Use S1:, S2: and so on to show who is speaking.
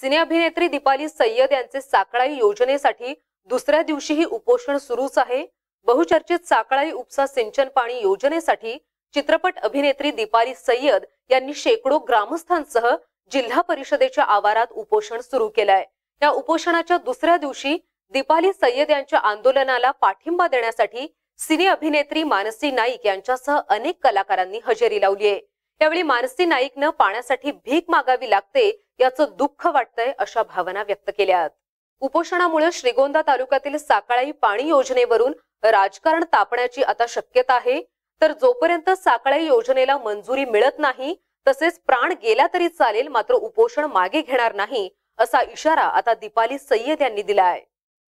S1: सिने अभिनेत्री दीपाली सय्यद यांचे साकळाई योजनेसाठी दुसऱ्या दिवशीही उपोषण सुरूच आहे बहुचर्चित साकळाई उपसा सिंचन पाणी योजनेसाठी चित्रपट अभिनेत्री दीपाली सय्यद यांनी शेकडो ग्रामस्थांसह जिल्हा परिषदेच्या आवारात उपोषण सुरू केलंय या उपोषणाच्या दुसऱ्या दिवशी दीपाली सय्यद यांच्या आंदोलनाला पाठिंबा देण्यासाठी सिने अभिनेत्री मानसी नाईक यांच्यासह अनेक कलाकारांनी हजेरी लावली आहे त्यावेळी मानसी नाईकनं पाण्यासाठी भीक मागावी लागते याचं दुःख वाटतंय अशा भावना व्यक्त केल्यात उपोषणामुळे श्रीगोंदा तालुक्यातील साकळाई पाणी योजनेवरून राजकारण तापण्याची आता शक्यता आहे तर जोपर्यंत साकळाई योजनेला मंजुरी मिळत नाही तसेच प्राण गेला तरी चालेल मात्र उपोषण मागे घेणार नाही असा इशारा आता दीपाली सय्यद यांनी दिला आहे